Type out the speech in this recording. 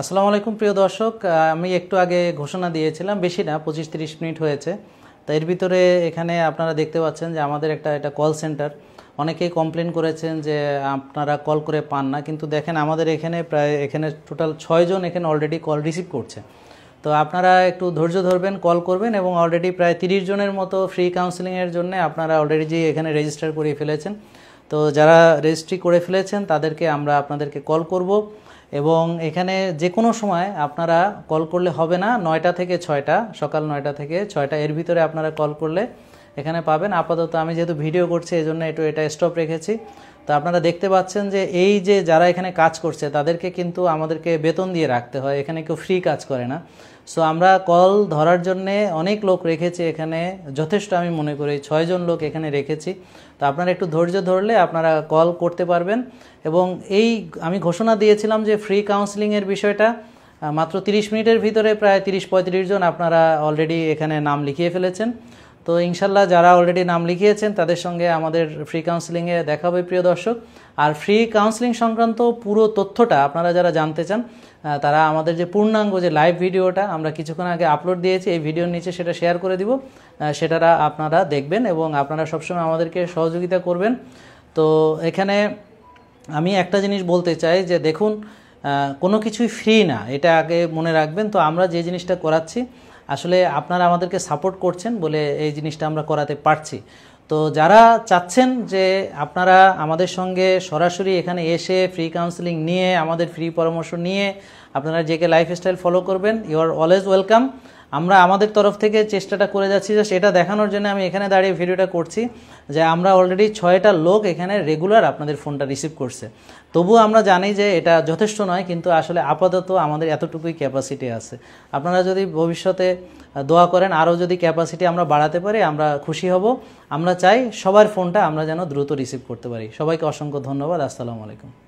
আসসালামু আলাইকুম প্রিয় দর্শক আমি একটু আগে ঘোষণা দিয়েছিলাম বেশি না পঁচিশ তিরিশ মিনিট হয়েছে তা এর ভিতরে এখানে আপনারা দেখতে পাচ্ছেন যে আমাদের একটা এটা কল সেন্টার অনেকেই কমপ্লেন করেছেন যে আপনারা কল করে পান না কিন্তু দেখেন আমাদের এখানে প্রায় এখানে টোটাল ছয়জন এখানে অলরেডি কল রিসিভ করছে তো আপনারা একটু ধৈর্য ধরবেন কল করবেন এবং অলরেডি প্রায় তিরিশ জনের মতো ফ্রি কাউন্সিলিংয়ের জন্য আপনারা অলরেডি এখানে রেজিস্টার করিয়ে ফেলেছেন তো যারা রেজিস্ট্রি করে ফেলেছেন তাদেরকে আমরা আপনাদেরকে কল করব এবং এখানে যে কোনো সময় আপনারা কল করলে হবে না নয়টা থেকে ছয়টা সকাল নয়টা থেকে ছয়টা এর ভিতরে আপনারা কল করলে এখানে পাবেন আপাতত আমি যেহেতু ভিডিও করছি এই জন্য একটু এটা স্টপ রেখেছি তো আপনারা দেখতে পাচ্ছেন যে এই যে যারা এখানে কাজ করছে তাদেরকে কিন্তু আমাদেরকে বেতন দিয়ে রাখতে হয় এখানে কেউ ফ্রি কাজ করে না সো আমরা কল ধরার জন্যে অনেক লোক রেখেছি এখানে যথেষ্ট আমি মনে করি ছয়জন লোক এখানে রেখেছি তো আপনারা একটু ধৈর্য ধরলে আপনারা কল করতে পারবেন এবং এই আমি ঘোষণা দিয়েছিলাম যে ফ্রি কাউন্সিলিংয়ের বিষয়টা মাত্র 30 মিনিটের ভিতরে প্রায় তিরিশ পঁয়ত্রিশ জন আপনারা অলরেডি এখানে নাম লিখিয়ে ফেলেছেন তো ইনশাল্লাহ যারা অলরেডি নাম লিখিয়েছেন তাদের সঙ্গে আমাদের ফ্রি কাউন্সেলিংয়ে দেখা হবে প্রিয় দর্শক আর ফ্রি কাউন্সেলিং সংক্রান্ত পুরো তথ্যটা আপনারা যারা জানতে চান তারা আমাদের যে পূর্ণাঙ্গ যে লাইভ ভিডিওটা আমরা কিছুক্ষণ আগে আপলোড দিয়েছি এই ভিডিওর নিচে সেটা শেয়ার করে দিব সেটারা আপনারা দেখবেন এবং আপনারা সবসময় আমাদেরকে সহযোগিতা করবেন তো এখানে আমি একটা জিনিস বলতে চাই যে দেখুন কোনো কিছুই ফ্রি না এটা আগে মনে রাখবেন তো আমরা যে জিনিসটা করাচ্ছি আসলে আপনারা আমাদেরকে সাপোর্ট করছেন বলে এই জিনিসটা আমরা করাতে পারছি তো যারা চাচ্ছেন যে আপনারা আমাদের সঙ্গে সরাসরি এখানে এসে ফ্রি কাউন্সেলিং নিয়ে আমাদের ফ্রি পরামর্শ নিয়ে আপনারা জেকে লাইফস্টাইল ফলো করবেন ইউ আর অলওয়েজ ওয়েলকাম আমরা আমাদের তরফ থেকে চেষ্টাটা করে যাচ্ছি যে সেটা দেখানোর জন্য আমি এখানে দাঁড়িয়ে ভিডিওটা করছি যে আমরা অলরেডি ছয়টা লোক এখানে রেগুলার আপনাদের ফোনটা রিসিভ করছে তবুও আমরা জানি যে এটা যথেষ্ট নয় কিন্তু আসলে আপাতত আমাদের এতটুকুই ক্যাপাসিটি আছে আপনারা যদি ভবিষ্যতে দোয়া করেন আরও যদি ক্যাপাসিটি আমরা বাড়াতে পারি আমরা খুশি হব আমরা চাই সবার ফোনটা আমরা যেন দ্রুত রিসিভ করতে পারি সবাইকে অসংখ্য ধন্যবাদ আসসালামু আলাইকুম